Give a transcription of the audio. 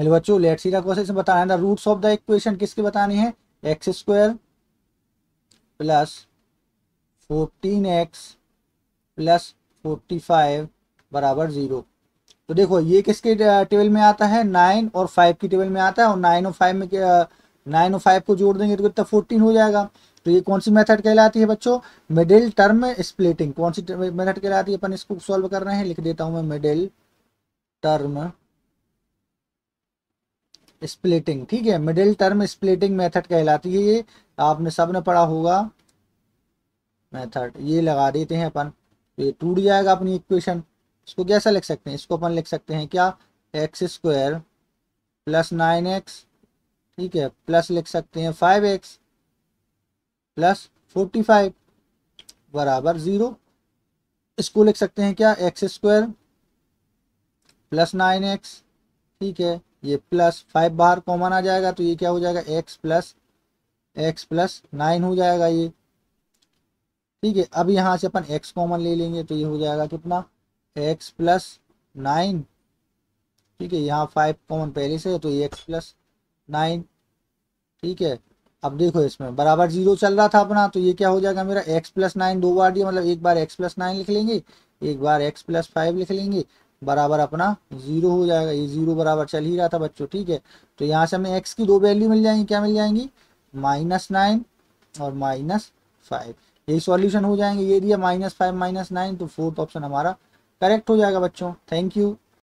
hello बच्चों let see question बताना है रूट्स ऑफ द इक्वेशन किसके बतानी है x square plus fourteen x plus forty five बराबर जीरो तो देखो ये किसके टेबल में आता है नाइन और फाइव की टेबल में आता है और नाइन और फाइव में नाइन और फाइव को जोड़ देंगे तो कितना फोर्टीन हो जाएगा तो ये कौन सी मेथड कहलाती है बच्चों मिडिल टर्म स्प्लिटिंग कौन सी मेथड कहलाती है अपन इसको सॉल्व कर रहे हैं लिख देता हूं मैं मिडिल टर्म स्प्लिटिंग ठीक है मिडिल टर्म स्प्लिटिंग मेथड कहलाती है ये आपने सबने पढ़ा होगा मेथड ये लगा देते हैं अपन ये टूट जाएगा अपनी इक्वेशन इसको कैसा लिख सकते हैं इसको अपन लिख सकते हैं क्या x square plus nine x ठीक है प्लस लिख सकते हैं five x plus forty five बराबर ज़ीरो इसको लिख सकते हैं क्या x square plus nine x ठीक है ये प्लस फाइव बाहर कॉमन आ जाएगा तो ये क्या हो जाएगा x plus x plus nine हो जाएगा ये ठीक है अब यहाँ से अपन एक्स कॉमन ले लेंगे तो ये हो जाएगा कितना एक्स प्लस नाइन ठीक है यहाँ फाइव कॉमन पहले से तो ये एक्स प्लस नाइन ठीक है अब देखो इसमें बराबर जीरो चल रहा था अपना तो ये क्या हो जाएगा मेरा एक्स प्लस नाइन दो बार दिया मतलब एक बार एक्स प्लस नाइन लिख लेंगे एक बार एक्स प्लस फाइव लिख लेंगे बराबर अपना जीरो हो जाएगा ये जीरो बराबर चल ही रहा था बच्चों ठीक है तो यहाँ से हमें एक्स की दो वैल्यू मिल जाएंगी क्या मिल जाएंगी माइनस नाइन और माइनस फाइव यही सॉल्यूशन हो जाएंगे ये दिया माइनस फाइव माइनस नाइन तो फोर्थ ऑप्शन हमारा करेक्ट हो जाएगा बच्चों थैंक यू